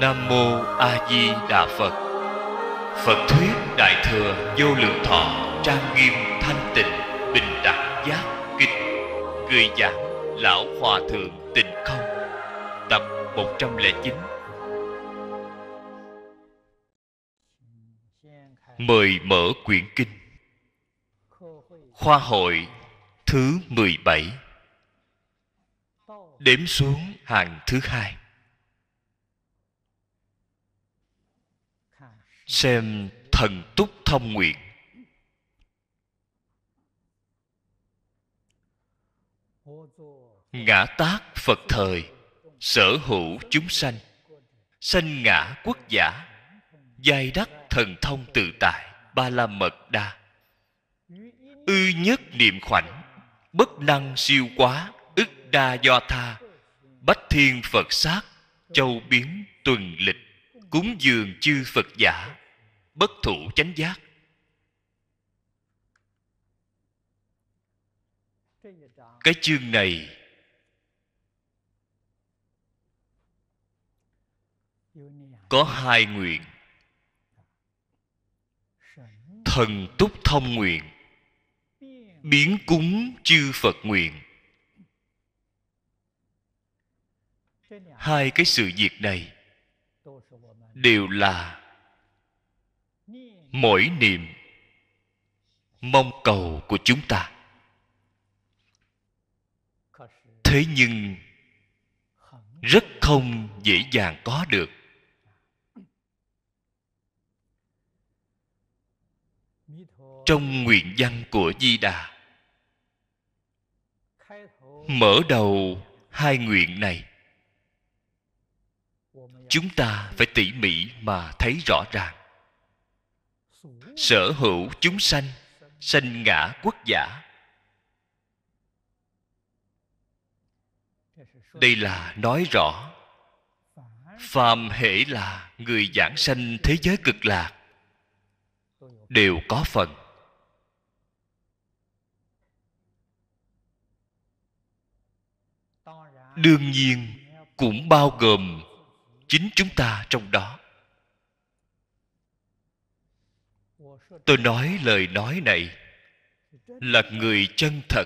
Nam Mô A Di Đà Phật Phật Thuyết Đại Thừa Vô Lượng Thọ Trang Nghiêm Thanh Tịnh Bình Đẳng Giác Kinh Người giảng Lão Hòa Thượng Tịnh Không Tập 109 Mời mở quyển kinh Khoa hội thứ 17 Đếm xuống hàng thứ hai xem thần túc thông nguyện ngã tác phật thời sở hữu chúng sanh sanh ngã quốc giả giai đắc thần thông tự tại ba la mật đa ư nhất niệm khoảnh bất năng siêu quá ức đa do tha bách thiên phật sát châu biến tuần lịch cúng dường chư phật giả bất thủ chánh giác cái chương này có hai nguyện thần túc thông nguyện biến cúng chư phật nguyện hai cái sự việc này đều là mỗi niềm mong cầu của chúng ta thế nhưng rất không dễ dàng có được trong nguyện văn của di đà mở đầu hai nguyện này chúng ta phải tỉ mỉ mà thấy rõ ràng sở hữu chúng sanh sanh ngã quốc giả đây là nói rõ phàm hệ là người giảng sanh thế giới cực lạc đều có phần đương nhiên cũng bao gồm chính chúng ta trong đó tôi nói lời nói này là người chân thật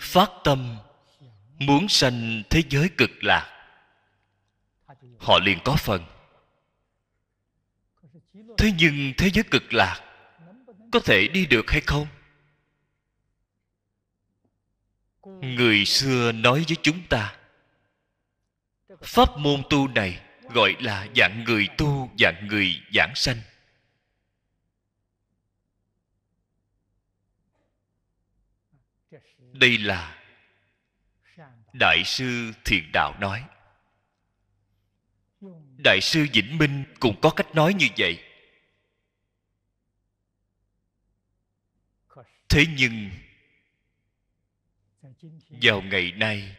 phát tâm muốn sanh thế giới cực lạc họ liền có phần thế nhưng thế giới cực lạc có thể đi được hay không người xưa nói với chúng ta pháp môn tu này gọi là dạng người tu dạng người giảng sanh đây là đại sư thiền đạo nói đại sư vĩnh minh cũng có cách nói như vậy thế nhưng vào ngày nay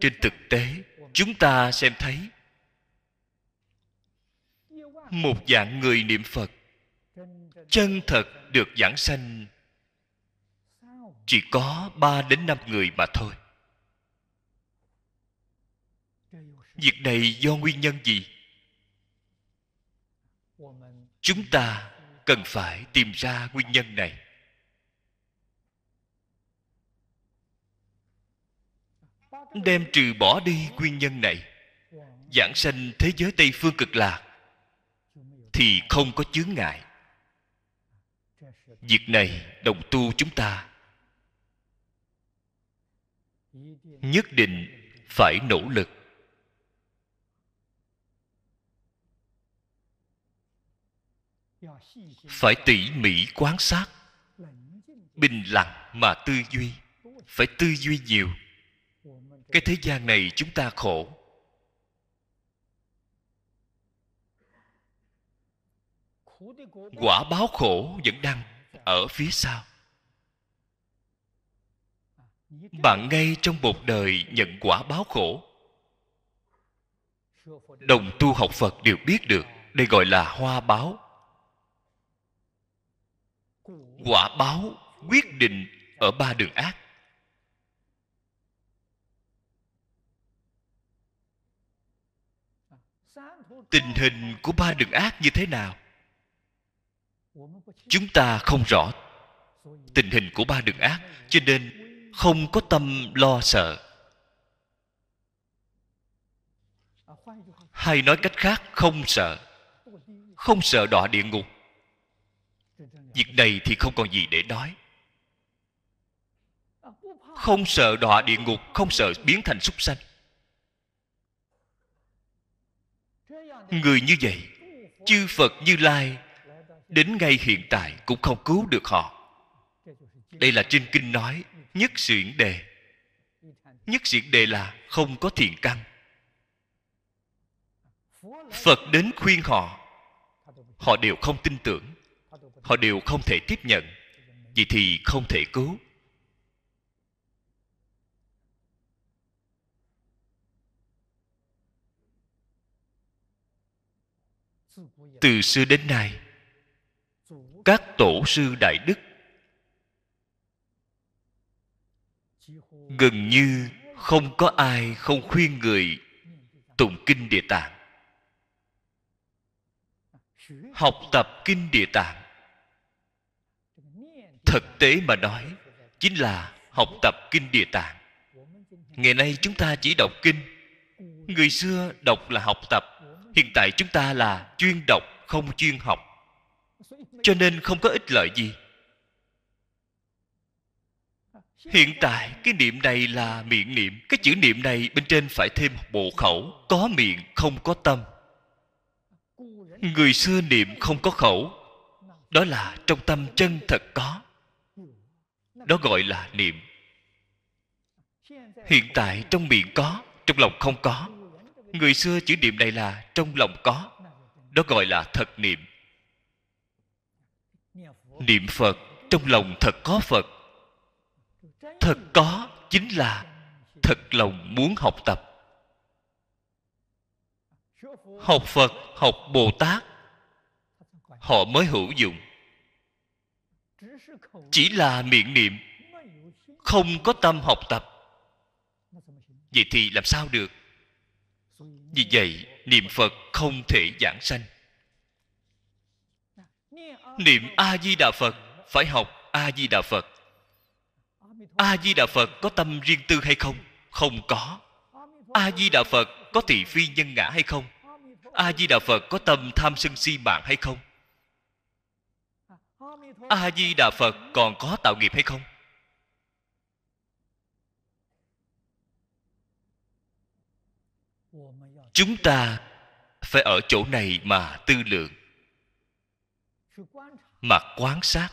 trên thực tế chúng ta xem thấy một dạng người niệm phật chân thật được giảng sanh chỉ có 3 đến 5 người mà thôi. Việc này do nguyên nhân gì? Chúng ta cần phải tìm ra nguyên nhân này. Đem trừ bỏ đi nguyên nhân này, giảng sanh thế giới Tây phương cực lạc thì không có chướng ngại. Việc này đồng tu chúng ta nhất định phải nỗ lực phải tỉ mỉ quan sát bình lặng mà tư duy phải tư duy nhiều cái thế gian này chúng ta khổ quả báo khổ vẫn đang ở phía sau bạn ngay trong một đời nhận quả báo khổ đồng tu học phật đều biết được đây gọi là hoa báo quả báo quyết định ở ba đường ác tình hình của ba đường ác như thế nào chúng ta không rõ tình hình của ba đường ác cho nên không có tâm lo sợ hay nói cách khác không sợ không sợ đọa địa ngục việc này thì không còn gì để nói không sợ đọa địa ngục không sợ biến thành súc sanh người như vậy chư phật như lai đến ngay hiện tại cũng không cứu được họ đây là trên kinh nói nhất xuyển đề nhất xuyển đề là không có thiện căn phật đến khuyên họ họ đều không tin tưởng họ đều không thể tiếp nhận vì thì không thể cứu từ xưa đến nay các tổ sư đại đức gần như không có ai không khuyên người tụng kinh địa tạng học tập kinh địa tạng thực tế mà nói chính là học tập kinh địa tạng ngày nay chúng ta chỉ đọc kinh người xưa đọc là học tập hiện tại chúng ta là chuyên đọc không chuyên học cho nên không có ích lợi gì Hiện tại cái niệm này là miệng niệm Cái chữ niệm này bên trên phải thêm một bộ khẩu Có miệng không có tâm Người xưa niệm không có khẩu Đó là trong tâm chân thật có Đó gọi là niệm Hiện tại trong miệng có Trong lòng không có Người xưa chữ niệm này là trong lòng có Đó gọi là thật niệm Niệm Phật Trong lòng thật có Phật thật có chính là thật lòng muốn học tập học phật học bồ tát họ mới hữu dụng chỉ là miệng niệm không có tâm học tập vậy thì làm sao được vì vậy niệm phật không thể giảng sanh niệm a di đà phật phải học a di đà phật a di đà phật có tâm riêng tư hay không không có a di đà phật có thị phi nhân ngã hay không a di đà phật có tâm tham sân si mạng hay không a di đà phật còn có tạo nghiệp hay không chúng ta phải ở chỗ này mà tư lượng mà quán sát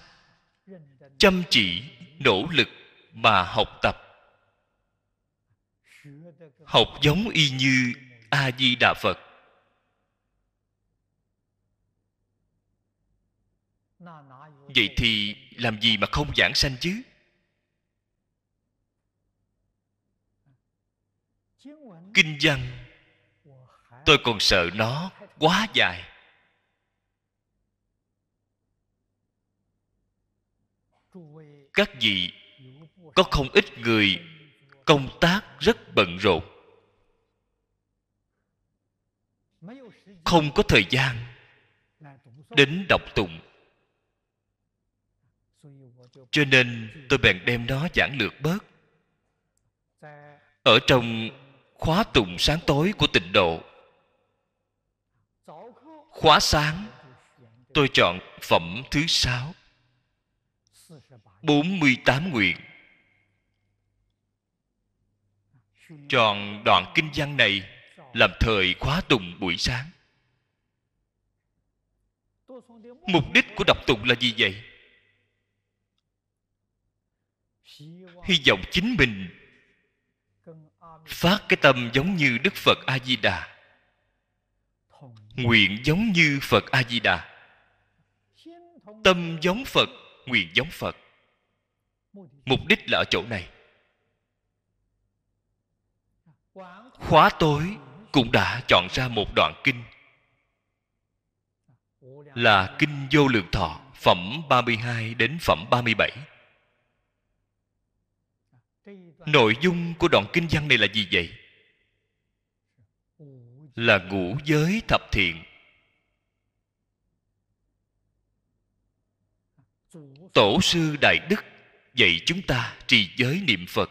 chăm chỉ nỗ lực mà học tập học giống y như a di đà phật vậy thì làm gì mà không giảng sanh chứ kinh văn tôi còn sợ nó quá dài các vị có không ít người công tác rất bận rộn không có thời gian đến đọc tụng cho nên tôi bèn đem nó giảng lược bớt ở trong khóa tụng sáng tối của tịnh độ khóa sáng tôi chọn phẩm thứ sáu 48 nguyện Chọn đoạn kinh văn này Làm thời khóa tùng buổi sáng Mục đích của đọc tụng là gì vậy? Hy vọng chính mình Phát cái tâm giống như Đức Phật A-di-đà Nguyện giống như Phật A-di-đà Tâm giống Phật, nguyện giống Phật mục đích là ở chỗ này khóa tối cũng đã chọn ra một đoạn kinh là kinh vô lượng thọ phẩm 32 đến phẩm 37 nội dung của đoạn kinh văn này là gì vậy là ngũ giới thập thiện tổ sư đại đức dạy chúng ta trì giới niệm phật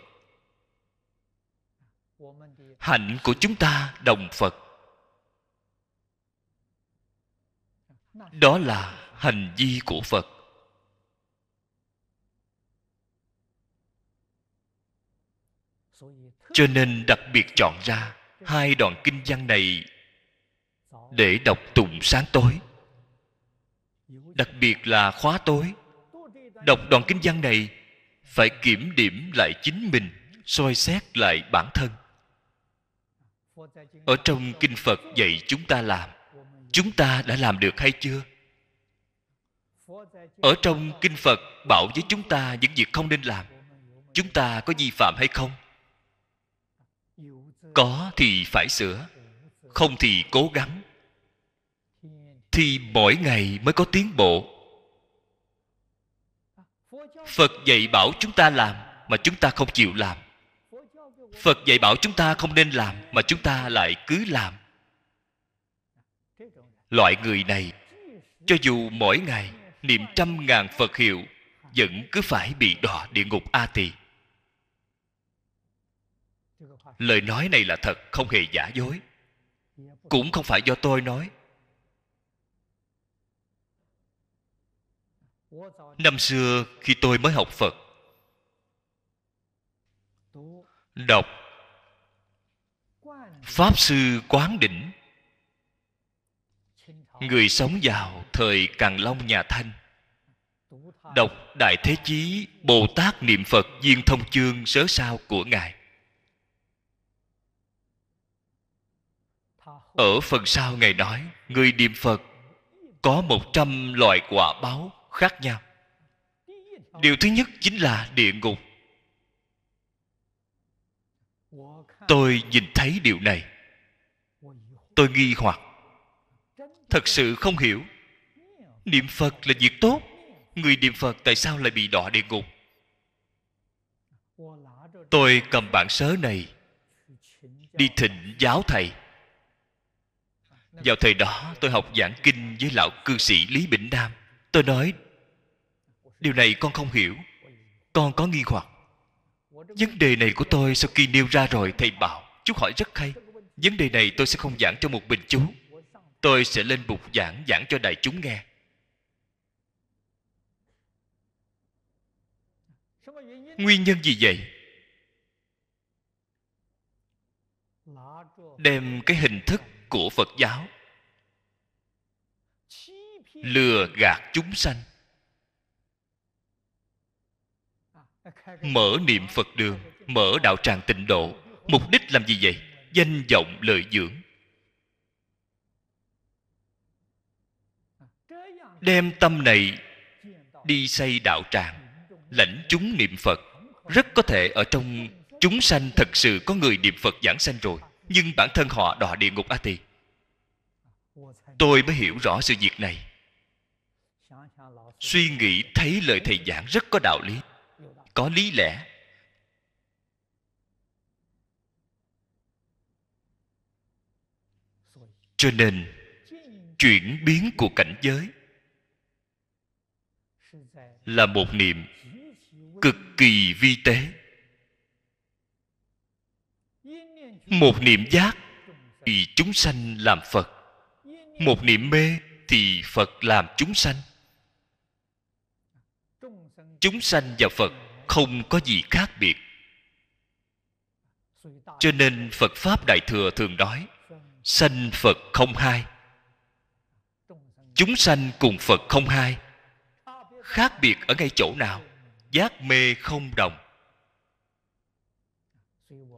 hạnh của chúng ta đồng phật đó là hành vi của phật cho nên đặc biệt chọn ra hai đoạn kinh văn này để đọc tụng sáng tối đặc biệt là khóa tối đọc đoạn kinh văn này phải kiểm điểm lại chính mình soi xét lại bản thân ở trong kinh phật dạy chúng ta làm chúng ta đã làm được hay chưa ở trong kinh phật bảo với chúng ta những việc không nên làm chúng ta có vi phạm hay không có thì phải sửa không thì cố gắng thì mỗi ngày mới có tiến bộ phật dạy bảo chúng ta làm mà chúng ta không chịu làm phật dạy bảo chúng ta không nên làm mà chúng ta lại cứ làm loại người này cho dù mỗi ngày niệm trăm ngàn phật hiệu vẫn cứ phải bị đọa địa ngục a tỳ lời nói này là thật không hề giả dối cũng không phải do tôi nói năm xưa khi tôi mới học phật đọc pháp sư quán đỉnh người sống vào thời càn long nhà thanh đọc đại thế chí bồ tát niệm phật viên thông chương sớ sao của ngài ở phần sau ngài nói người niệm phật có một trăm loại quả báo khác nhau điều thứ nhất chính là địa ngục tôi nhìn thấy điều này tôi nghi hoặc thật sự không hiểu niệm phật là việc tốt người niệm phật tại sao lại bị đọa địa ngục tôi cầm bản sớ này đi thịnh giáo thầy vào thời đó tôi học giảng kinh với lão cư sĩ lý bỉnh nam tôi nói điều này con không hiểu con có nghi hoặc vấn đề này của tôi sau khi nêu ra rồi thầy bảo chú hỏi rất hay vấn đề này tôi sẽ không giảng cho một mình chú tôi sẽ lên bục giảng giảng cho đại chúng nghe nguyên nhân gì vậy đem cái hình thức của phật giáo lừa gạt chúng sanh mở niệm phật đường mở đạo tràng tịnh độ mục đích làm gì vậy danh vọng lợi dưỡng đem tâm này đi xây đạo tràng lãnh chúng niệm phật rất có thể ở trong chúng sanh thật sự có người niệm phật giảng sanh rồi nhưng bản thân họ đọa địa ngục a tỳ tôi mới hiểu rõ sự việc này suy nghĩ thấy lời thầy giảng rất có đạo lý có lý lẽ cho nên chuyển biến của cảnh giới là một niệm cực kỳ vi tế một niệm giác thì chúng sanh làm phật một niệm mê thì phật làm chúng sanh chúng sanh và phật không có gì khác biệt cho nên phật pháp đại thừa thường nói sanh phật không hai chúng sanh cùng phật không hai khác biệt ở ngay chỗ nào giác mê không đồng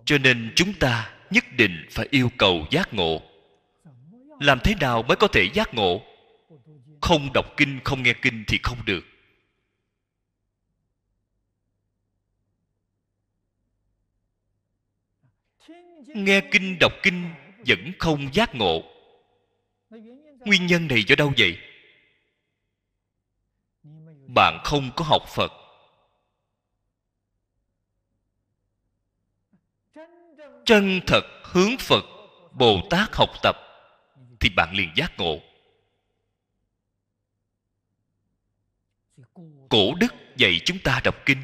cho nên chúng ta nhất định phải yêu cầu giác ngộ làm thế nào mới có thể giác ngộ không đọc kinh không nghe kinh thì không được nghe kinh đọc kinh vẫn không giác ngộ nguyên nhân này do đâu vậy bạn không có học phật chân thật hướng phật bồ tát học tập thì bạn liền giác ngộ cổ đức dạy chúng ta đọc kinh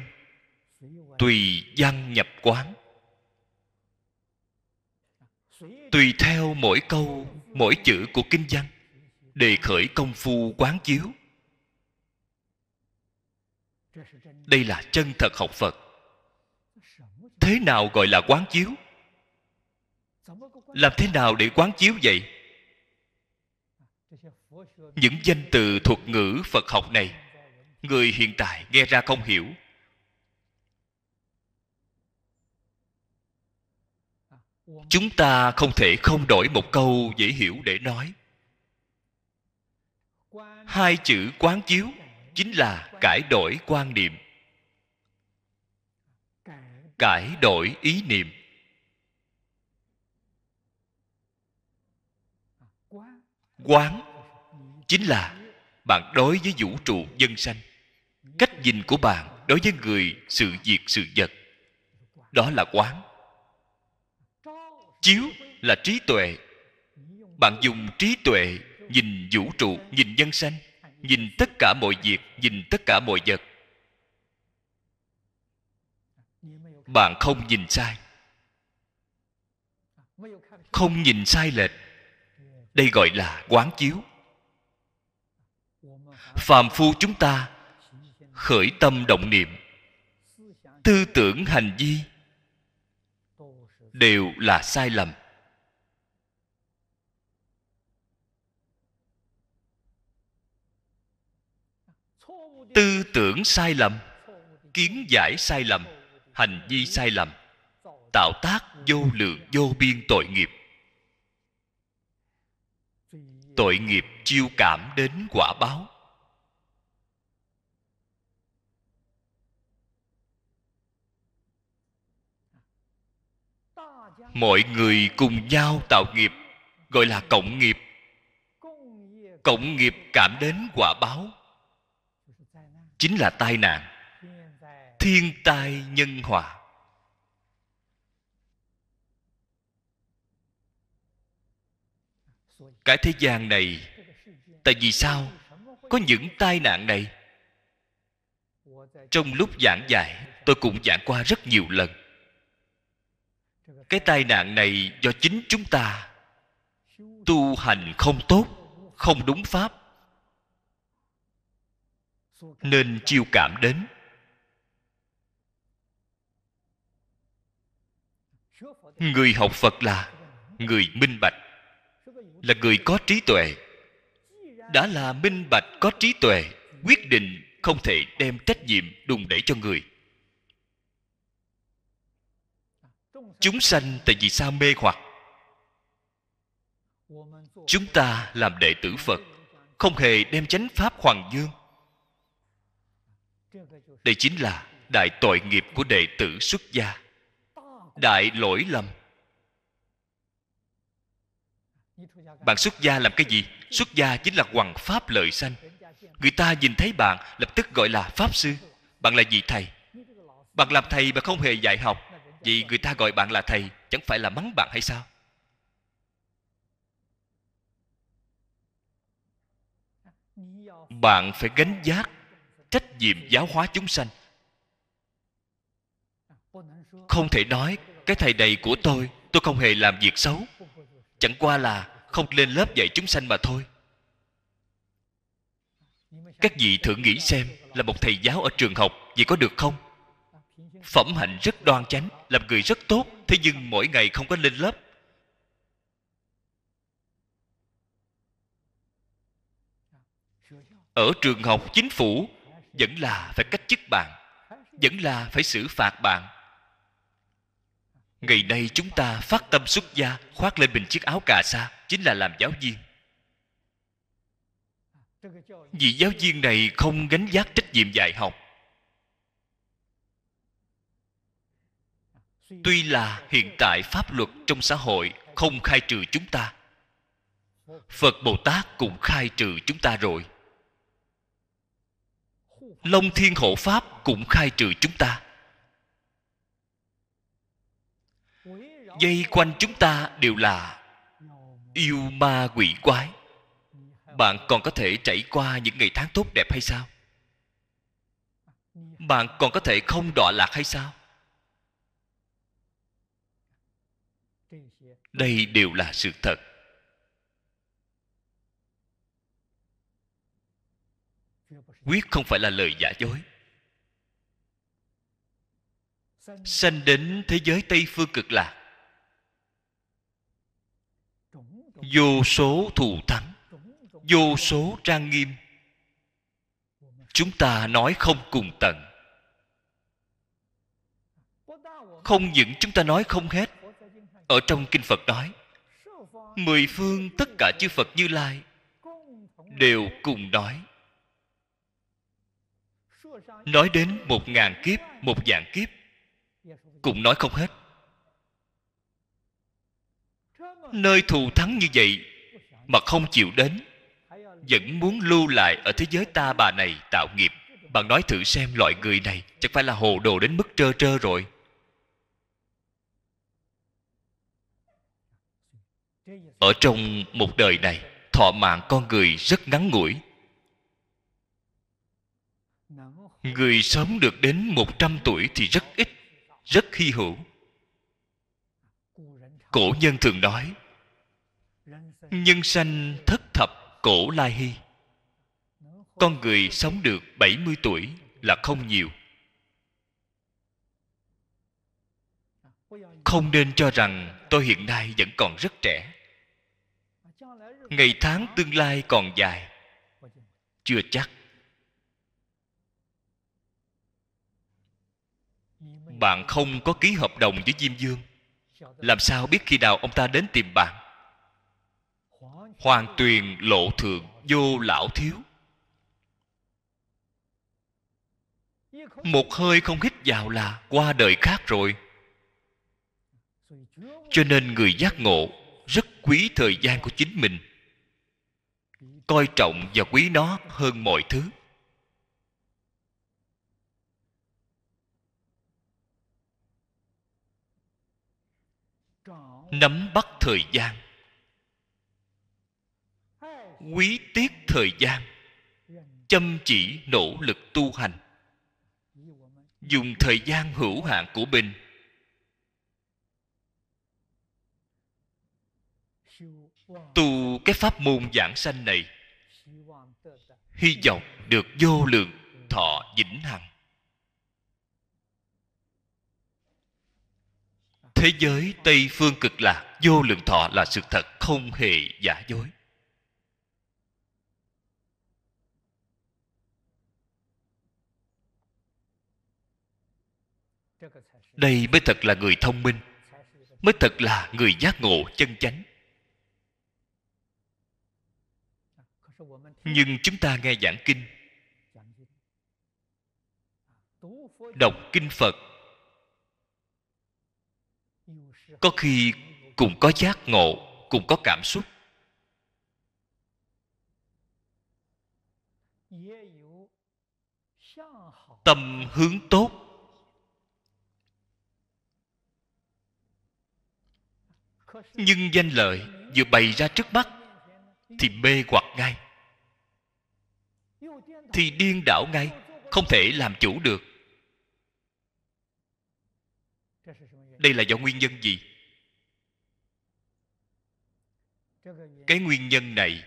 tùy văn nhập quán tùy theo mỗi câu mỗi chữ của kinh văn đề khởi công phu quán chiếu đây là chân thật học phật thế nào gọi là quán chiếu làm thế nào để quán chiếu vậy những danh từ thuật ngữ phật học này người hiện tại nghe ra không hiểu chúng ta không thể không đổi một câu dễ hiểu để nói hai chữ quán chiếu chính là cải đổi quan niệm cải đổi ý niệm quán chính là bạn đối với vũ trụ dân sanh cách nhìn của bạn đối với người sự việc sự vật đó là quán chiếu là trí tuệ bạn dùng trí tuệ nhìn vũ trụ nhìn nhân sanh nhìn tất cả mọi việc nhìn tất cả mọi vật bạn không nhìn sai không nhìn sai lệch đây gọi là quán chiếu phàm phu chúng ta khởi tâm động niệm tư tưởng hành vi đều là sai lầm tư tưởng sai lầm kiến giải sai lầm hành vi sai lầm tạo tác vô lượng vô biên tội nghiệp tội nghiệp chiêu cảm đến quả báo mọi người cùng nhau tạo nghiệp gọi là cộng nghiệp cộng nghiệp cảm đến quả báo chính là tai nạn thiên tai nhân hòa cái thế gian này tại vì sao có những tai nạn này trong lúc giảng dạy tôi cũng giảng qua rất nhiều lần cái tai nạn này do chính chúng ta tu hành không tốt không đúng pháp nên chiêu cảm đến người học phật là người minh bạch là người có trí tuệ đã là minh bạch có trí tuệ quyết định không thể đem trách nhiệm đùn đẩy cho người chúng sanh tại vì sao mê hoặc chúng ta làm đệ tử phật không hề đem chánh pháp hoàng dương đây chính là đại tội nghiệp của đệ tử xuất gia đại lỗi lầm bạn xuất gia làm cái gì xuất gia chính là hoằng pháp lợi sanh người ta nhìn thấy bạn lập tức gọi là pháp sư bạn là gì thầy bạn làm thầy mà không hề dạy học vì người ta gọi bạn là thầy chẳng phải là mắng bạn hay sao bạn phải gánh giác trách nhiệm giáo hóa chúng sanh không thể nói cái thầy này của tôi tôi không hề làm việc xấu chẳng qua là không lên lớp dạy chúng sanh mà thôi các vị thử nghĩ xem là một thầy giáo ở trường học vậy có được không phẩm hạnh rất đoan chánh làm người rất tốt thế nhưng mỗi ngày không có lên lớp ở trường học chính phủ vẫn là phải cách chức bạn vẫn là phải xử phạt bạn ngày nay chúng ta phát tâm xuất gia khoác lên mình chiếc áo cà sa chính là làm giáo viên vì giáo viên này không gánh vác trách nhiệm dạy học tuy là hiện tại pháp luật trong xã hội không khai trừ chúng ta phật bồ tát cũng khai trừ chúng ta rồi long thiên hộ pháp cũng khai trừ chúng ta dây quanh chúng ta đều là yêu ma quỷ quái bạn còn có thể trải qua những ngày tháng tốt đẹp hay sao bạn còn có thể không đọa lạc hay sao đây đều là sự thật quyết không phải là lời giả dối sanh đến thế giới tây phương cực lạc vô số thù thắng vô số trang nghiêm chúng ta nói không cùng tận không những chúng ta nói không hết ở trong kinh phật nói mười phương tất cả chư phật như lai đều cùng nói nói đến một ngàn kiếp một dạng kiếp cũng nói không hết nơi thù thắng như vậy mà không chịu đến vẫn muốn lưu lại ở thế giới ta bà này tạo nghiệp bạn nói thử xem loại người này chắc phải là hồ đồ đến mức trơ trơ rồi ở trong một đời này thọ mạng con người rất ngắn ngủi người sớm được đến 100 tuổi thì rất ít rất hy hữu cổ nhân thường nói nhân sanh thất thập cổ lai hy con người sống được 70 tuổi là không nhiều không nên cho rằng tôi hiện nay vẫn còn rất trẻ ngày tháng tương lai còn dài chưa chắc bạn không có ký hợp đồng với diêm dương làm sao biết khi nào ông ta đến tìm bạn hoàng tuyền lộ thượng vô lão thiếu một hơi không hít vào là qua đời khác rồi cho nên người giác ngộ rất quý thời gian của chính mình coi trọng và quý nó hơn mọi thứ nắm bắt thời gian quý tiết thời gian chăm chỉ nỗ lực tu hành dùng thời gian hữu hạn của mình tu cái pháp môn giảng sanh này hy vọng được vô lượng thọ vĩnh hằng thế giới tây phương cực lạc vô lượng thọ là sự thật không hề giả dối đây mới thật là người thông minh mới thật là người giác ngộ chân chánh nhưng chúng ta nghe giảng kinh đọc kinh phật có khi cũng có giác ngộ cũng có cảm xúc tâm hướng tốt nhưng danh lợi vừa bày ra trước mắt thì mê hoặc ngay thì điên đảo ngay không thể làm chủ được đây là do nguyên nhân gì cái nguyên nhân này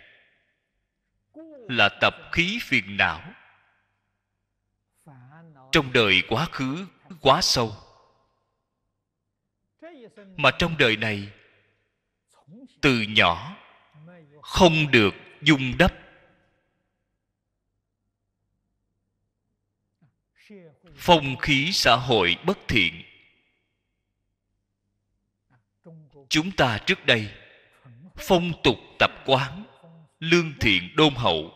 là tập khí phiền não trong đời quá khứ quá sâu mà trong đời này từ nhỏ không được dung đắp phong khí xã hội bất thiện chúng ta trước đây phong tục tập quán lương thiện đôn hậu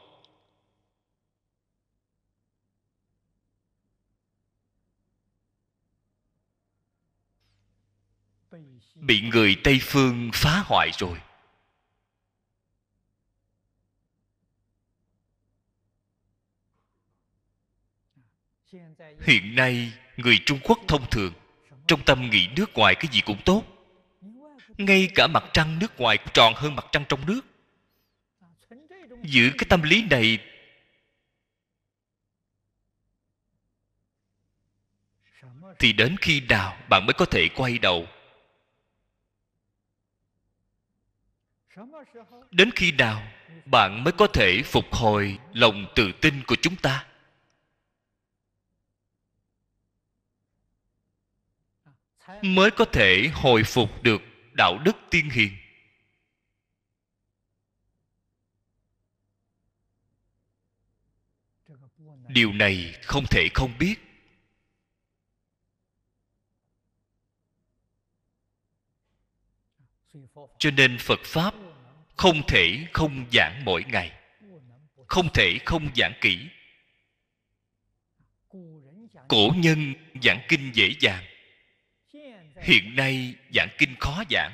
bị người tây phương phá hoại rồi hiện nay người trung quốc thông thường trong tâm nghĩ nước ngoài cái gì cũng tốt ngay cả mặt trăng nước ngoài cũng tròn hơn mặt trăng trong nước giữ cái tâm lý này thì đến khi nào bạn mới có thể quay đầu đến khi nào bạn mới có thể phục hồi lòng tự tin của chúng ta mới có thể hồi phục được đạo đức tiên hiền điều này không thể không biết cho nên phật pháp không thể không giảng mỗi ngày không thể không giảng kỹ cổ nhân giảng kinh dễ dàng hiện nay giảng kinh khó giảng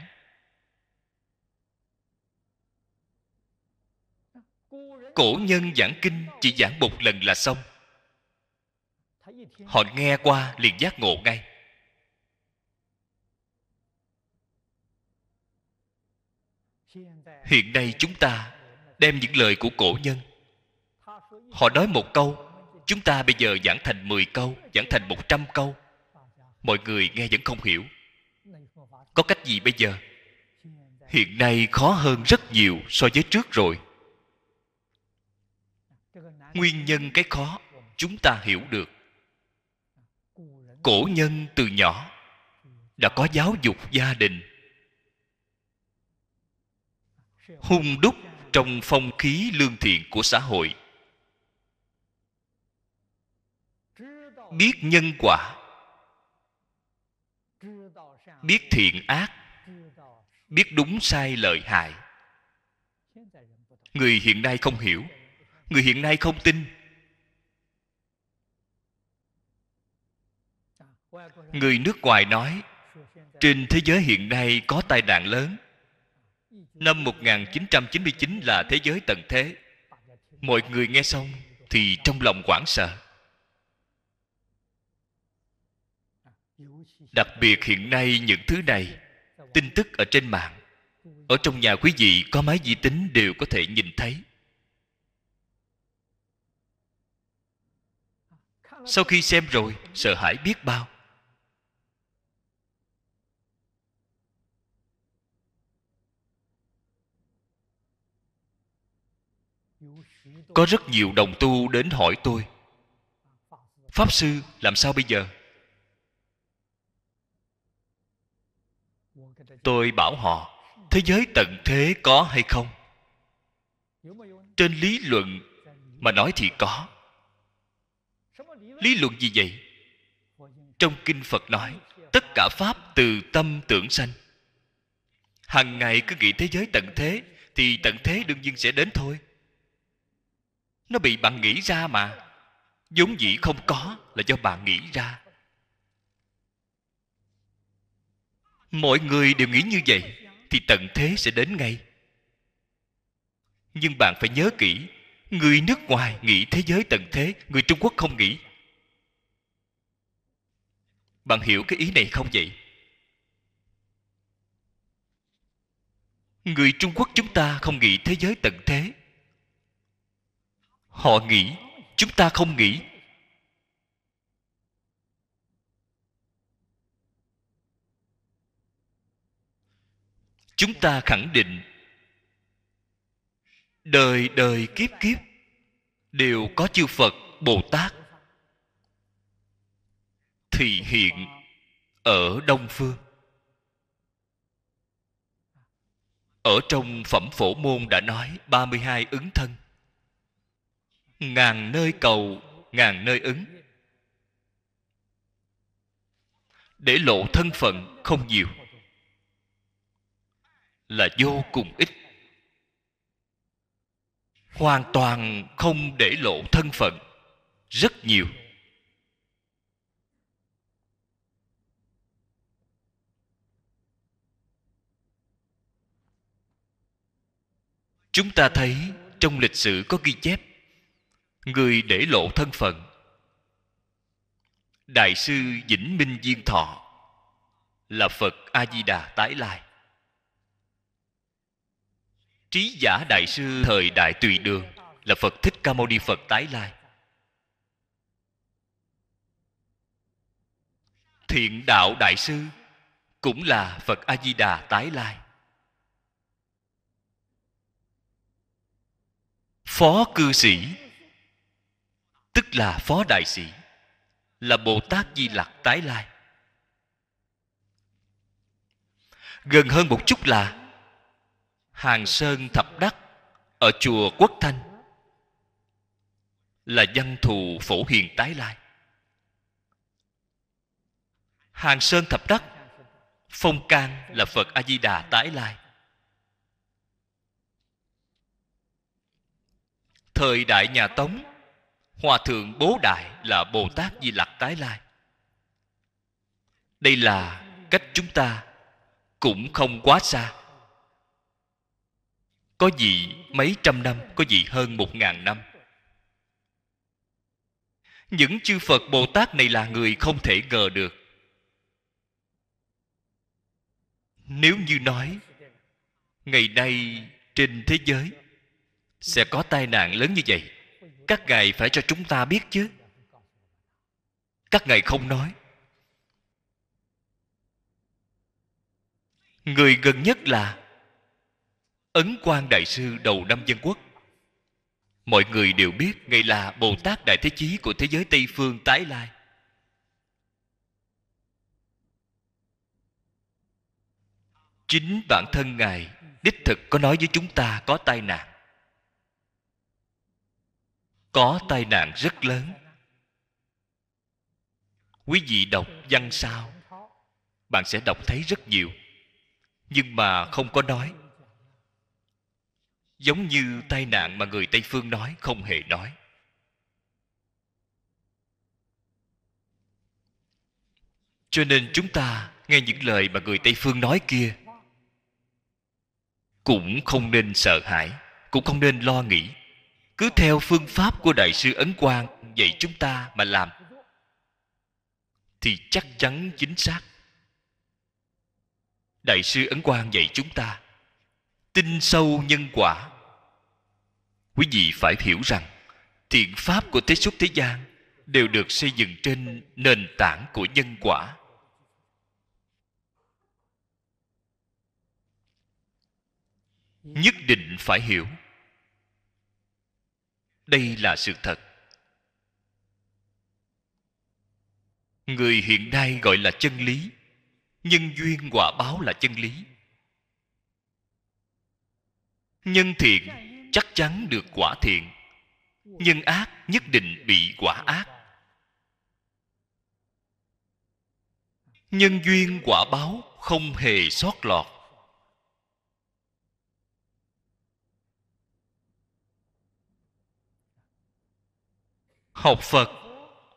cổ nhân giảng kinh chỉ giảng một lần là xong họ nghe qua liền giác ngộ ngay hiện nay chúng ta đem những lời của cổ nhân họ nói một câu chúng ta bây giờ giảng thành mười câu giảng thành một trăm câu mọi người nghe vẫn không hiểu có cách gì bây giờ hiện nay khó hơn rất nhiều so với trước rồi nguyên nhân cái khó chúng ta hiểu được cổ nhân từ nhỏ đã có giáo dục gia đình hung đúc trong phong khí lương thiện của xã hội biết nhân quả biết thiện ác biết đúng sai lợi hại người hiện nay không hiểu người hiện nay không tin người nước ngoài nói trên thế giới hiện nay có tai nạn lớn năm 1999 là thế giới tận thế mọi người nghe xong thì trong lòng hoảng sợ đặc biệt hiện nay những thứ này tin tức ở trên mạng ở trong nhà quý vị có máy vi tính đều có thể nhìn thấy sau khi xem rồi sợ hãi biết bao có rất nhiều đồng tu đến hỏi tôi pháp sư làm sao bây giờ tôi bảo họ thế giới tận thế có hay không trên lý luận mà nói thì có lý luận gì vậy trong kinh phật nói tất cả pháp từ tâm tưởng sanh hàng ngày cứ nghĩ thế giới tận thế thì tận thế đương nhiên sẽ đến thôi nó bị bạn nghĩ ra mà vốn dĩ không có là do bạn nghĩ ra mọi người đều nghĩ như vậy thì tận thế sẽ đến ngay nhưng bạn phải nhớ kỹ người nước ngoài nghĩ thế giới tận thế người trung quốc không nghĩ bạn hiểu cái ý này không vậy người trung quốc chúng ta không nghĩ thế giới tận thế họ nghĩ chúng ta không nghĩ chúng ta khẳng định đời đời kiếp kiếp đều có chư phật bồ tát thì hiện ở đông phương ở trong phẩm phổ môn đã nói 32 ứng thân ngàn nơi cầu ngàn nơi ứng để lộ thân phận không nhiều là vô cùng ít hoàn toàn không để lộ thân phận rất nhiều chúng ta thấy trong lịch sử có ghi chép người để lộ thân phận đại sư vĩnh minh diên thọ là phật a di đà tái lai trí giả đại sư thời đại tùy đường là phật thích ca mâu ni phật tái lai thiện đạo đại sư cũng là phật a di đà tái lai phó cư sĩ tức là phó đại sĩ là bồ tát di lặc tái lai gần hơn một chút là hàng sơn thập đắc ở chùa quốc thanh là dân thù phổ hiền tái lai hàng sơn thập đắc phong can là phật a di đà tái lai thời đại nhà tống hòa thượng bố đại là bồ tát di lặc tái lai đây là cách chúng ta cũng không quá xa có gì mấy trăm năm có gì hơn một ngàn năm những chư phật bồ tát này là người không thể ngờ được nếu như nói ngày nay trên thế giới sẽ có tai nạn lớn như vậy các ngài phải cho chúng ta biết chứ các ngài không nói người gần nhất là ấn quan đại sư đầu năm dân quốc mọi người đều biết ngài là bồ tát đại thế chí của thế giới tây phương tái lai chính bản thân ngài đích thực có nói với chúng ta có tai nạn có tai nạn rất lớn quý vị đọc văn sao bạn sẽ đọc thấy rất nhiều nhưng mà không có nói giống như tai nạn mà người tây phương nói không hề nói cho nên chúng ta nghe những lời mà người tây phương nói kia cũng không nên sợ hãi cũng không nên lo nghĩ cứ theo phương pháp của đại sư ấn quang dạy chúng ta mà làm thì chắc chắn chính xác đại sư ấn quang dạy chúng ta tin sâu nhân quả quý vị phải hiểu rằng thiện pháp của thế xuất thế gian đều được xây dựng trên nền tảng của nhân quả nhất định phải hiểu đây là sự thật người hiện nay gọi là chân lý nhân duyên quả báo là chân lý nhân thiện chắc chắn được quả thiện nhân ác nhất định bị quả ác nhân duyên quả báo không hề sót lọt học phật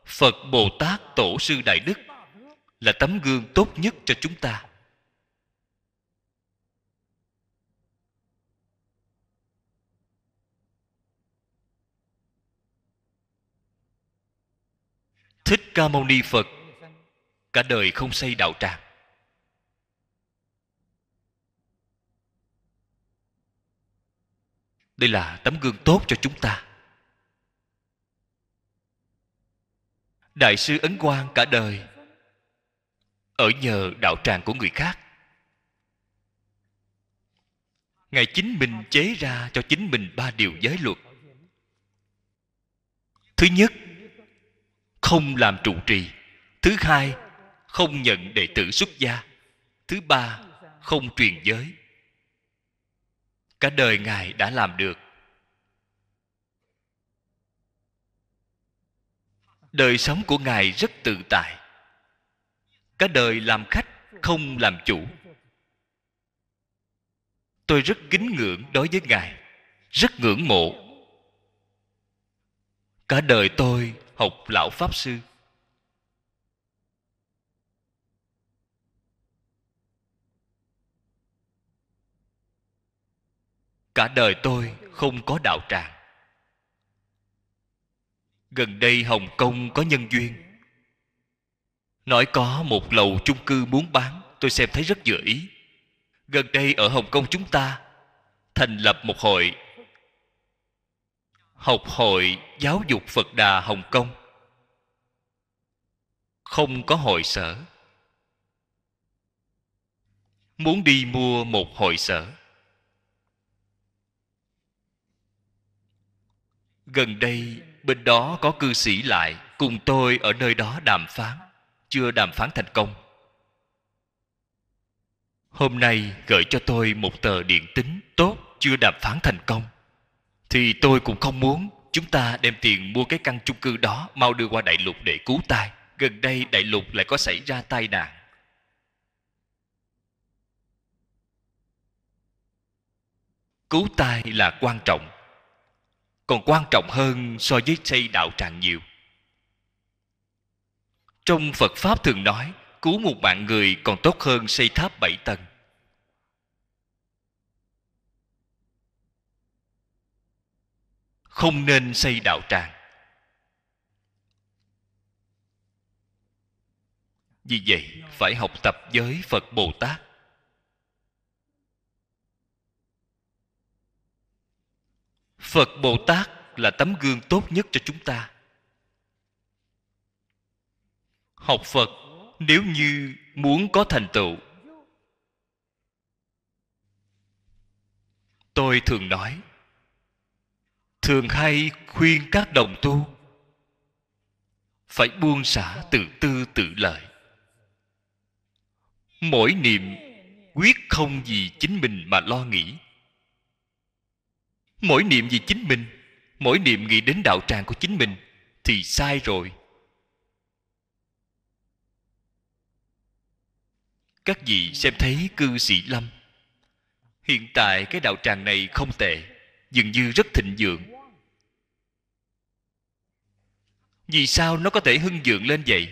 phật bồ tát tổ sư đại đức là tấm gương tốt nhất cho chúng ta thích ca mâu ni phật cả đời không xây đạo tràng đây là tấm gương tốt cho chúng ta đại sư ấn quang cả đời ở nhờ đạo tràng của người khác ngài chính mình chế ra cho chính mình ba điều giới luật thứ nhất không làm trụ trì thứ hai không nhận đệ tử xuất gia thứ ba không truyền giới cả đời ngài đã làm được đời sống của ngài rất tự tại cả đời làm khách không làm chủ tôi rất kính ngưỡng đối với ngài rất ngưỡng mộ cả đời tôi học lão pháp sư cả đời tôi không có đạo tràng gần đây hồng kông có nhân duyên nói có một lầu chung cư muốn bán tôi xem thấy rất vừa ý gần đây ở hồng kông chúng ta thành lập một hội học hội giáo dục phật đà hồng kông không có hội sở muốn đi mua một hội sở gần đây bên đó có cư sĩ lại cùng tôi ở nơi đó đàm phán chưa đàm phán thành công hôm nay gửi cho tôi một tờ điện tín tốt chưa đàm phán thành công thì tôi cũng không muốn chúng ta đem tiền mua cái căn chung cư đó mau đưa qua đại lục để cứu tai gần đây đại lục lại có xảy ra tai nạn cứu tai là quan trọng còn quan trọng hơn so với xây đạo tràng nhiều trong phật pháp thường nói cứu một mạng người còn tốt hơn xây tháp bảy tầng không nên xây đạo tràng vì vậy phải học tập với phật bồ tát phật bồ tát là tấm gương tốt nhất cho chúng ta học phật nếu như muốn có thành tựu tôi thường nói thường hay khuyên các đồng tu phải buông xả tự tư tự lợi mỗi niệm quyết không vì chính mình mà lo nghĩ mỗi niệm vì chính mình mỗi niệm nghĩ đến đạo tràng của chính mình thì sai rồi các vị xem thấy cư sĩ lâm hiện tại cái đạo tràng này không tệ dường như rất thịnh vượng vì sao nó có thể hưng vượng lên vậy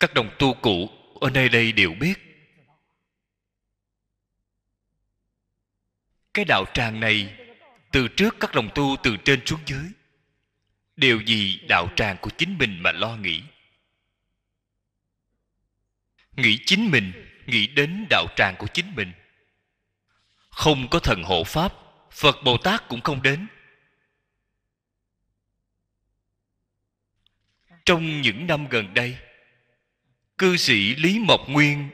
các đồng tu cũ ở nơi đây đều biết cái đạo tràng này từ trước các đồng tu từ trên xuống dưới đều vì đạo tràng của chính mình mà lo nghĩ nghĩ chính mình nghĩ đến đạo tràng của chính mình không có thần hộ pháp phật bồ tát cũng không đến trong những năm gần đây cư sĩ lý mộc nguyên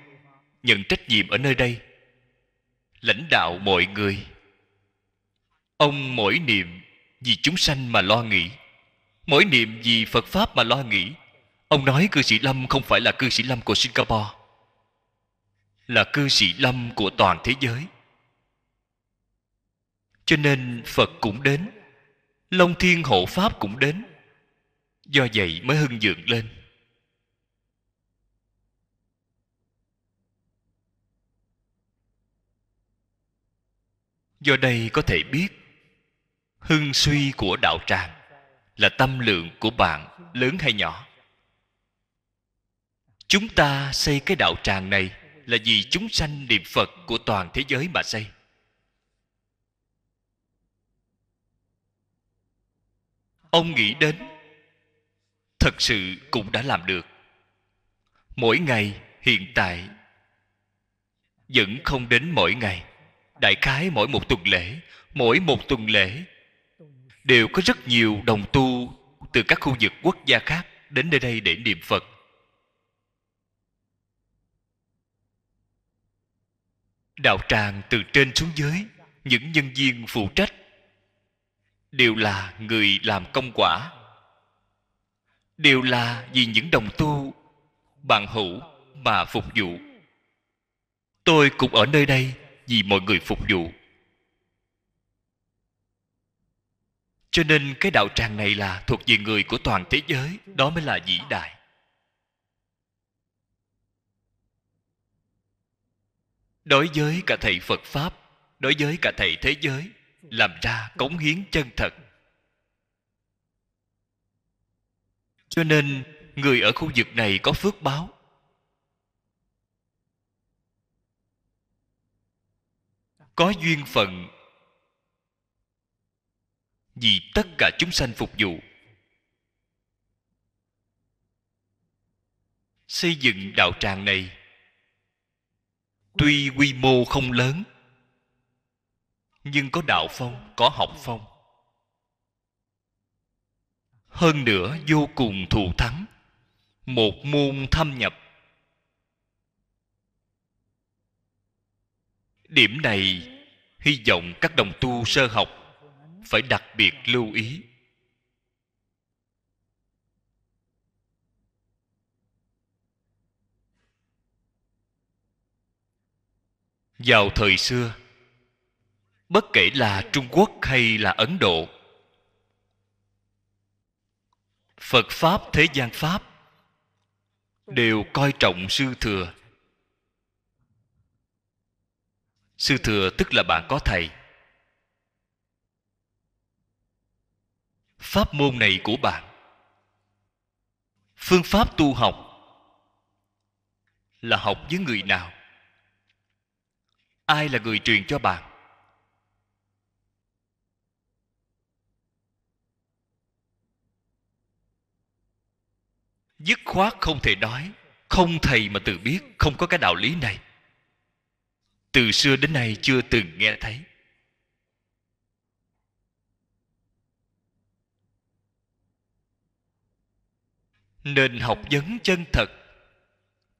nhận trách nhiệm ở nơi đây lãnh đạo mọi người ông mỗi niệm vì chúng sanh mà lo nghĩ mỗi niệm vì phật pháp mà lo nghĩ ông nói cư sĩ lâm không phải là cư sĩ lâm của singapore là cư sĩ lâm của toàn thế giới cho nên phật cũng đến long thiên hộ pháp cũng đến do vậy mới hưng dượng lên do đây có thể biết hưng suy của đạo tràng là tâm lượng của bạn lớn hay nhỏ chúng ta xây cái đạo tràng này là vì chúng sanh niệm phật của toàn thế giới mà xây ông nghĩ đến thật sự cũng đã làm được mỗi ngày hiện tại vẫn không đến mỗi ngày đại khái mỗi một tuần lễ mỗi một tuần lễ đều có rất nhiều đồng tu từ các khu vực quốc gia khác đến nơi đây để niệm phật đạo tràng từ trên xuống dưới những nhân viên phụ trách đều là người làm công quả đều là vì những đồng tu bạn hữu mà phục vụ tôi cũng ở nơi đây vì mọi người phục vụ cho nên cái đạo tràng này là thuộc về người của toàn thế giới đó mới là vĩ đại đối với cả thầy phật pháp đối với cả thầy thế giới làm ra cống hiến chân thật cho nên người ở khu vực này có phước báo có duyên phận vì tất cả chúng sanh phục vụ xây dựng đạo tràng này tuy quy mô không lớn nhưng có đạo phong có học phong hơn nữa vô cùng thù thắng một môn thâm nhập điểm này hy vọng các đồng tu sơ học phải đặc biệt lưu ý vào thời xưa bất kể là trung quốc hay là ấn độ phật pháp thế gian pháp đều coi trọng sư thừa sư thừa tức là bạn có thầy pháp môn này của bạn phương pháp tu học là học với người nào ai là người truyền cho bạn dứt khoát không thể nói không thầy mà tự biết không có cái đạo lý này từ xưa đến nay chưa từng nghe thấy nên học vấn chân thật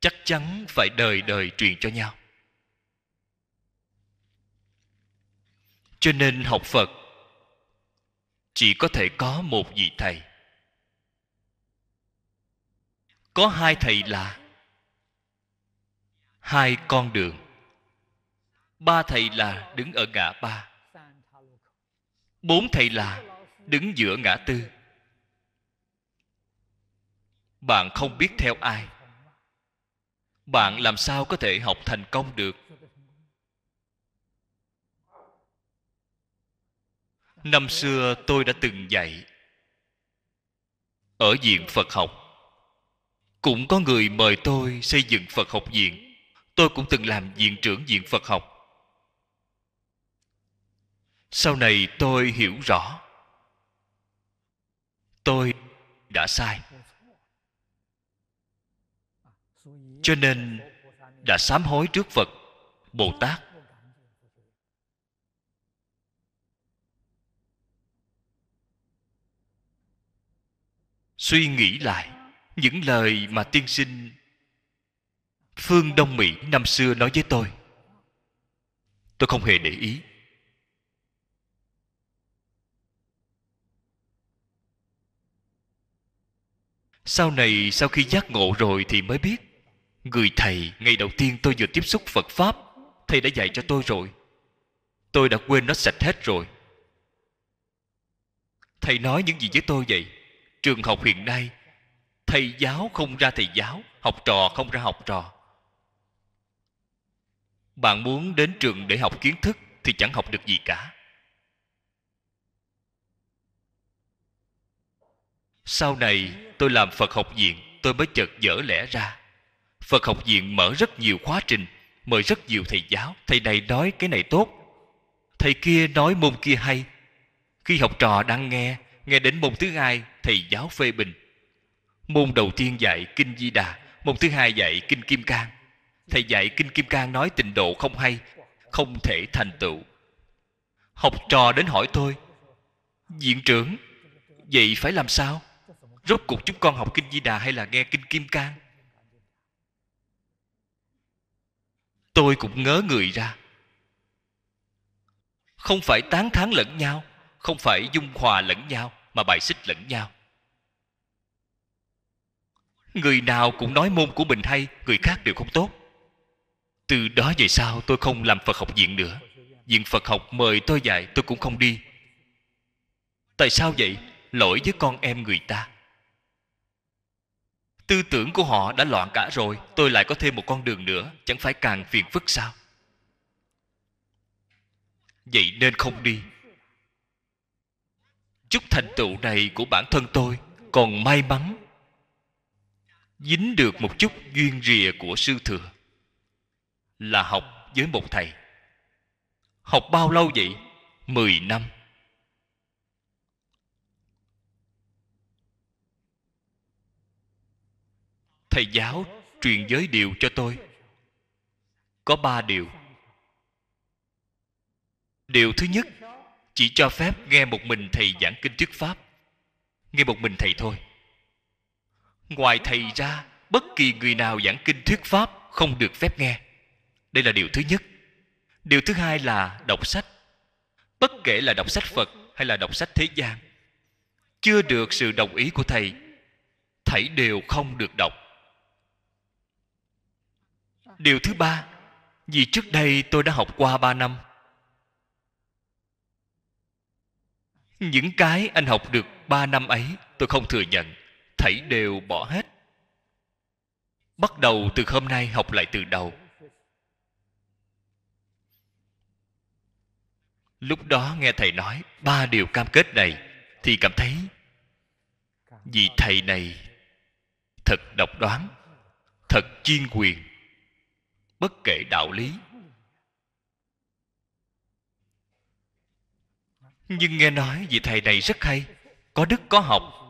chắc chắn phải đời đời truyền cho nhau cho nên học phật chỉ có thể có một vị thầy có hai thầy là hai con đường ba thầy là đứng ở ngã ba bốn thầy là đứng giữa ngã tư bạn không biết theo ai bạn làm sao có thể học thành công được năm xưa tôi đã từng dạy ở viện phật học cũng có người mời tôi xây dựng phật học viện tôi cũng từng làm viện trưởng viện phật học sau này tôi hiểu rõ tôi đã sai cho nên đã sám hối trước phật bồ tát suy nghĩ lại những lời mà tiên sinh phương đông mỹ năm xưa nói với tôi tôi không hề để ý sau này sau khi giác ngộ rồi thì mới biết người thầy ngày đầu tiên tôi vừa tiếp xúc phật pháp thầy đã dạy cho tôi rồi tôi đã quên nó sạch hết rồi thầy nói những gì với tôi vậy trường học hiện nay thầy giáo không ra thầy giáo học trò không ra học trò bạn muốn đến trường để học kiến thức thì chẳng học được gì cả sau này tôi làm phật học viện tôi mới chợt dở lẽ ra phật học viện mở rất nhiều khóa trình mời rất nhiều thầy giáo thầy này nói cái này tốt thầy kia nói môn kia hay khi học trò đang nghe nghe đến môn thứ hai thầy giáo phê bình môn đầu tiên dạy kinh di đà môn thứ hai dạy kinh kim cang thầy dạy kinh kim cang nói tình độ không hay không thể thành tựu học trò đến hỏi tôi diện trưởng vậy phải làm sao rốt cuộc chúng con học kinh di đà hay là nghe kinh kim cang tôi cũng ngớ người ra không phải tán thán lẫn nhau không phải dung hòa lẫn nhau mà bài xích lẫn nhau người nào cũng nói môn của mình hay người khác đều không tốt từ đó về sau tôi không làm phật học viện nữa viện phật học mời tôi dạy tôi cũng không đi tại sao vậy lỗi với con em người ta tư tưởng của họ đã loạn cả rồi tôi lại có thêm một con đường nữa chẳng phải càng phiền phức sao vậy nên không đi chúc thành tựu này của bản thân tôi còn may mắn dính được một chút duyên rìa của sư thừa là học với một thầy học bao lâu vậy mười năm thầy giáo truyền giới điều cho tôi có ba điều điều thứ nhất chỉ cho phép nghe một mình thầy giảng kinh thuyết pháp nghe một mình thầy thôi ngoài thầy ra bất kỳ người nào giảng kinh thuyết pháp không được phép nghe đây là điều thứ nhất điều thứ hai là đọc sách bất kể là đọc sách phật hay là đọc sách thế gian chưa được sự đồng ý của thầy thảy đều không được đọc điều thứ ba vì trước đây tôi đã học qua ba năm những cái anh học được ba năm ấy tôi không thừa nhận thảy đều bỏ hết bắt đầu từ hôm nay học lại từ đầu lúc đó nghe thầy nói ba điều cam kết này thì cảm thấy vì thầy này thật độc đoán thật chuyên quyền bất kể đạo lý nhưng nghe nói vị thầy này rất hay có đức có học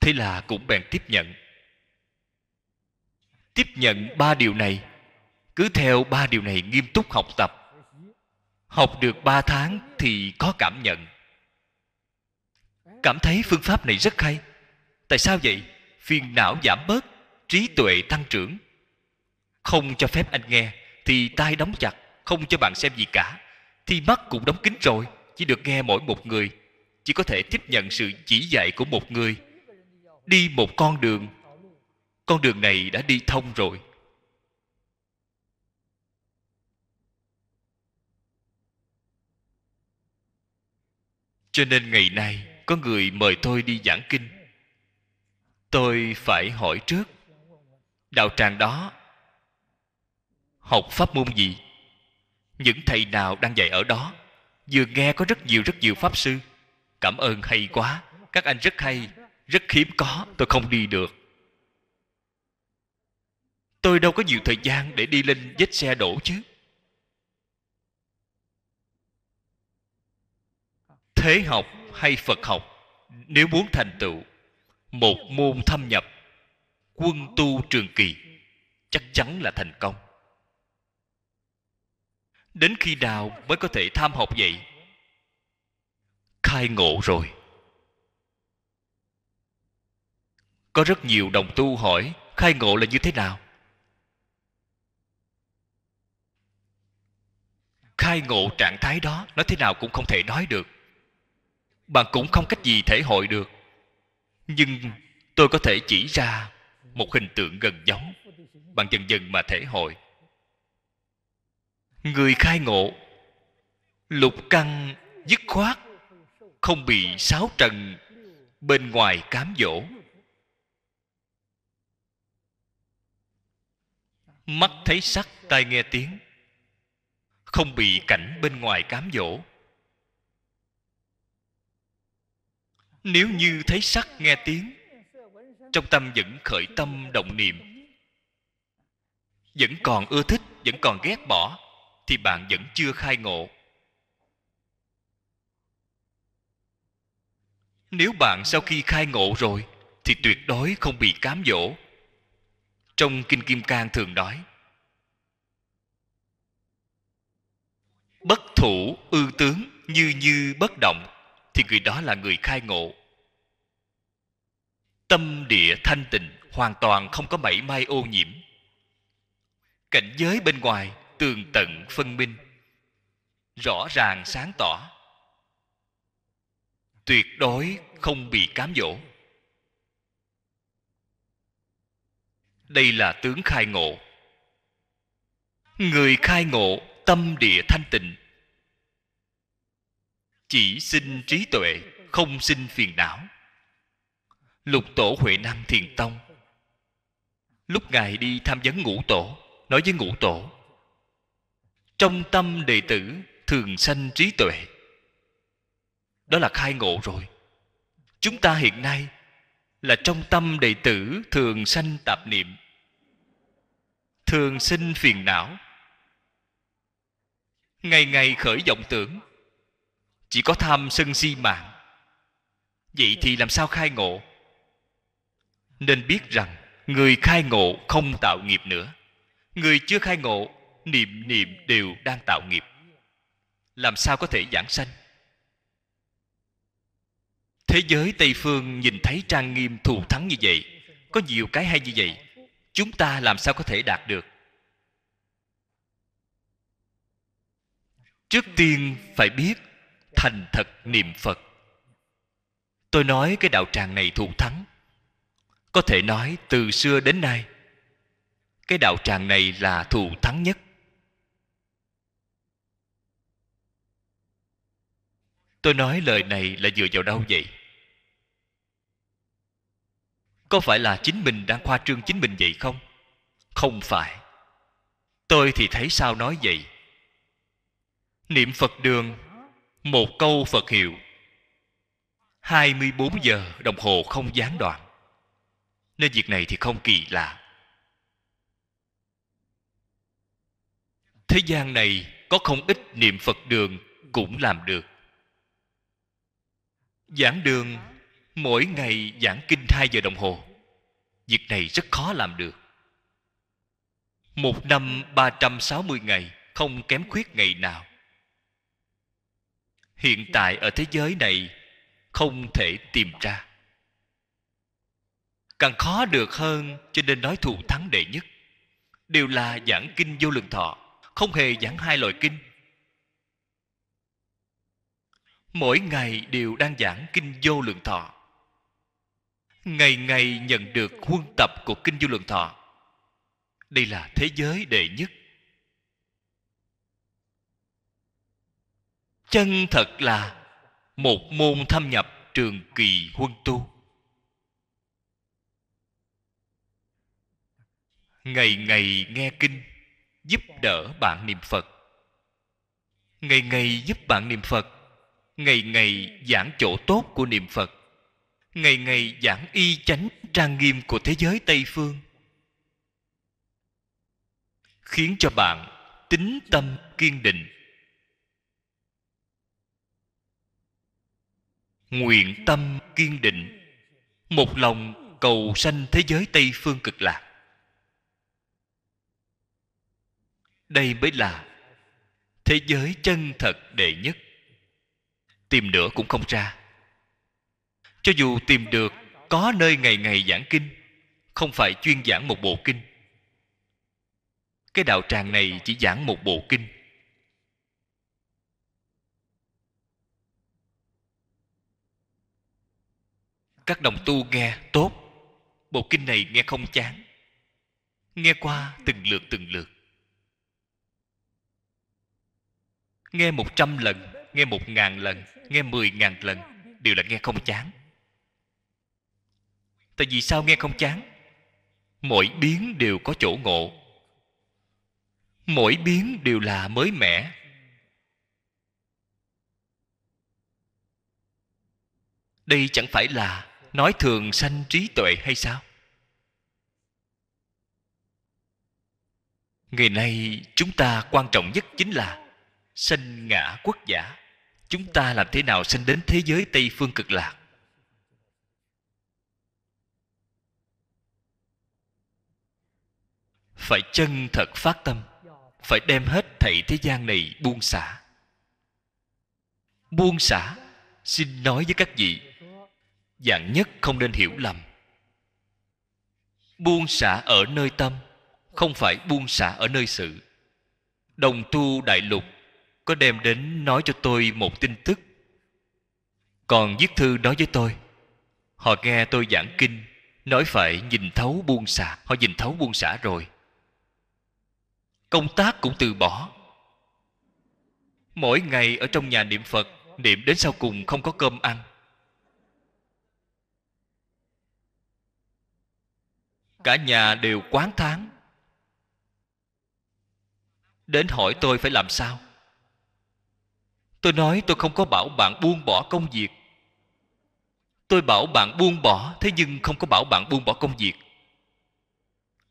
thế là cũng bèn tiếp nhận tiếp nhận ba điều này cứ theo ba điều này nghiêm túc học tập học được ba tháng thì có cảm nhận cảm thấy phương pháp này rất hay tại sao vậy phiền não giảm bớt trí tuệ tăng trưởng không cho phép anh nghe thì tai đóng chặt không cho bạn xem gì cả thì mắt cũng đóng kín rồi chỉ được nghe mỗi một người chỉ có thể tiếp nhận sự chỉ dạy của một người đi một con đường con đường này đã đi thông rồi cho nên ngày nay có người mời tôi đi giảng kinh tôi phải hỏi trước đạo tràng đó học pháp môn gì những thầy nào đang dạy ở đó vừa nghe có rất nhiều rất nhiều pháp sư cảm ơn hay quá các anh rất hay rất hiếm có tôi không đi được tôi đâu có nhiều thời gian để đi lên vết xe đổ chứ thế học hay phật học nếu muốn thành tựu một môn thâm nhập quân tu trường kỳ chắc chắn là thành công đến khi nào mới có thể tham học vậy khai ngộ rồi có rất nhiều đồng tu hỏi khai ngộ là như thế nào khai ngộ trạng thái đó nói thế nào cũng không thể nói được bạn cũng không cách gì thể hội được nhưng tôi có thể chỉ ra một hình tượng gần giống bạn dần dần mà thể hội người khai ngộ lục căng dứt khoát không bị sáu trần bên ngoài cám dỗ mắt thấy sắc tai nghe tiếng không bị cảnh bên ngoài cám dỗ nếu như thấy sắc nghe tiếng trong tâm vẫn khởi tâm động niệm vẫn còn ưa thích vẫn còn ghét bỏ thì bạn vẫn chưa khai ngộ nếu bạn sau khi khai ngộ rồi thì tuyệt đối không bị cám dỗ trong kinh kim cang thường nói bất thủ ư tướng như như bất động thì người đó là người khai ngộ tâm địa thanh tịnh hoàn toàn không có mảy may ô nhiễm cảnh giới bên ngoài tường tận phân minh rõ ràng sáng tỏ tuyệt đối không bị cám dỗ đây là tướng khai ngộ người khai ngộ tâm địa thanh tịnh chỉ sinh trí tuệ không sinh phiền não lục tổ huệ nam thiền tông lúc ngài đi tham vấn ngũ tổ nói với ngũ tổ trong tâm đệ tử thường sanh trí tuệ đó là khai ngộ rồi chúng ta hiện nay là trong tâm đệ tử thường sanh tạp niệm thường sinh phiền não ngày ngày khởi vọng tưởng chỉ có tham sân si mạng vậy thì làm sao khai ngộ nên biết rằng người khai ngộ không tạo nghiệp nữa người chưa khai ngộ niệm niệm đều đang tạo nghiệp làm sao có thể giảng sanh thế giới tây phương nhìn thấy trang nghiêm thù thắng như vậy có nhiều cái hay như vậy chúng ta làm sao có thể đạt được trước tiên phải biết thành thật niệm phật tôi nói cái đạo tràng này thù thắng có thể nói từ xưa đến nay cái đạo tràng này là thù thắng nhất tôi nói lời này là dựa vào đâu vậy có phải là chính mình đang khoa trương chính mình vậy không không phải tôi thì thấy sao nói vậy niệm phật đường một câu phật hiệu 24 giờ đồng hồ không gián đoạn nên việc này thì không kỳ lạ thế gian này có không ít niệm phật đường cũng làm được giảng đường mỗi ngày giảng kinh hai giờ đồng hồ việc này rất khó làm được một năm ba trăm sáu mươi ngày không kém khuyết ngày nào hiện tại ở thế giới này không thể tìm ra càng khó được hơn cho nên nói thù thắng đệ nhất đều là giảng kinh vô lượng thọ không hề giảng hai loại kinh mỗi ngày đều đang giảng kinh vô lượng thọ ngày ngày nhận được huân tập của kinh du luận thọ đây là thế giới đệ nhất chân thật là một môn thâm nhập trường kỳ huân tu ngày ngày nghe kinh giúp đỡ bạn niệm phật ngày ngày giúp bạn niệm phật ngày ngày giảng chỗ tốt của niệm phật ngày ngày giảng y chánh trang nghiêm của thế giới tây phương khiến cho bạn tính tâm kiên định nguyện tâm kiên định một lòng cầu sanh thế giới tây phương cực lạc đây mới là thế giới chân thật đệ nhất tìm nữa cũng không ra cho dù tìm được có nơi ngày ngày giảng kinh không phải chuyên giảng một bộ kinh cái đạo tràng này chỉ giảng một bộ kinh các đồng tu nghe tốt bộ kinh này nghe không chán nghe qua từng lượt từng lượt nghe một trăm lần nghe một ngàn lần nghe mười ngàn lần đều là nghe không chán Tại vì sao nghe không chán Mỗi biến đều có chỗ ngộ Mỗi biến đều là mới mẻ Đây chẳng phải là Nói thường sanh trí tuệ hay sao Ngày nay chúng ta quan trọng nhất chính là Sanh ngã quốc giả Chúng ta làm thế nào sanh đến thế giới Tây Phương cực lạc phải chân thật phát tâm phải đem hết thảy thế gian này buông xả buông xả xin nói với các vị dạng nhất không nên hiểu lầm buông xả ở nơi tâm không phải buông xả ở nơi sự đồng tu đại lục có đem đến nói cho tôi một tin tức còn viết thư nói với tôi họ nghe tôi giảng kinh nói phải nhìn thấu buông xả họ nhìn thấu buông xả rồi công tác cũng từ bỏ mỗi ngày ở trong nhà niệm phật niệm đến sau cùng không có cơm ăn cả nhà đều quán tháng đến hỏi tôi phải làm sao tôi nói tôi không có bảo bạn buông bỏ công việc tôi bảo bạn buông bỏ thế nhưng không có bảo bạn buông bỏ công việc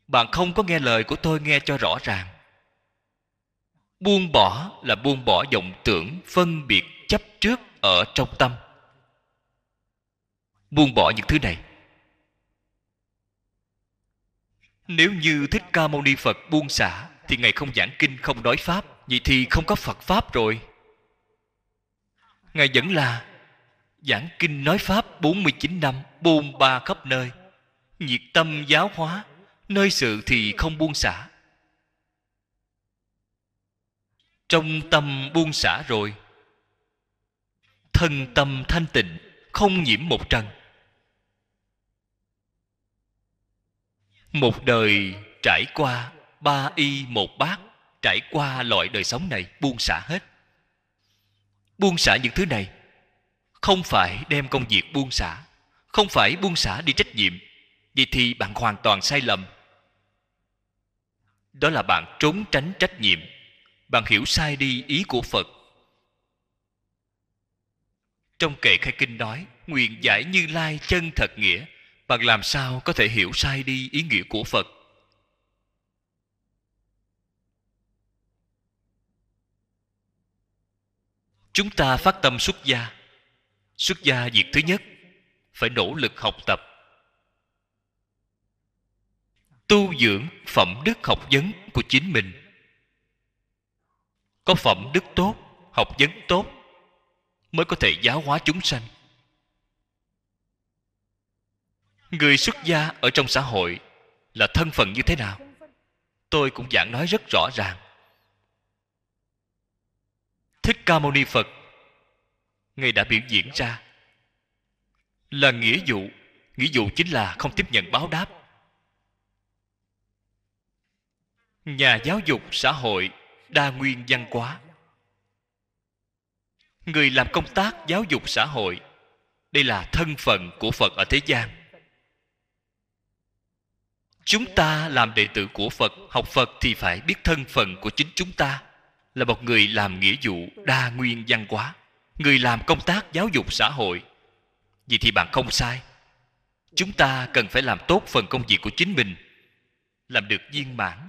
bạn không có nghe lời của tôi nghe cho rõ ràng buông bỏ là buông bỏ vọng tưởng phân biệt chấp trước ở trong tâm buông bỏ những thứ này nếu như thích ca mâu ni phật buông xả thì ngài không giảng kinh không nói pháp vậy thì không có phật pháp rồi ngài vẫn là giảng kinh nói pháp 49 năm buông ba khắp nơi nhiệt tâm giáo hóa nơi sự thì không buông xả trong tâm buông xả rồi thân tâm thanh tịnh không nhiễm một trần một đời trải qua ba y một bát trải qua loại đời sống này buông xả hết buông xả những thứ này không phải đem công việc buông xả không phải buông xả đi trách nhiệm vậy thì bạn hoàn toàn sai lầm đó là bạn trốn tránh trách nhiệm bạn hiểu sai đi ý của phật trong kệ khai kinh nói nguyện giải như lai chân thật nghĩa bạn làm sao có thể hiểu sai đi ý nghĩa của phật chúng ta phát tâm xuất gia xuất gia việc thứ nhất phải nỗ lực học tập tu dưỡng phẩm đức học vấn của chính mình có phẩm đức tốt học vấn tốt mới có thể giáo hóa chúng sanh người xuất gia ở trong xã hội là thân phận như thế nào tôi cũng giảng nói rất rõ ràng thích ca mâu ni phật ngài đã biểu diễn ra là nghĩa vụ nghĩa vụ chính là không tiếp nhận báo đáp nhà giáo dục xã hội đa nguyên văn hóa người làm công tác giáo dục xã hội đây là thân phận của phật ở thế gian chúng ta làm đệ tử của phật học phật thì phải biết thân phận của chính chúng ta là một người làm nghĩa vụ đa nguyên văn hóa người làm công tác giáo dục xã hội vậy thì bạn không sai chúng ta cần phải làm tốt phần công việc của chính mình làm được viên mãn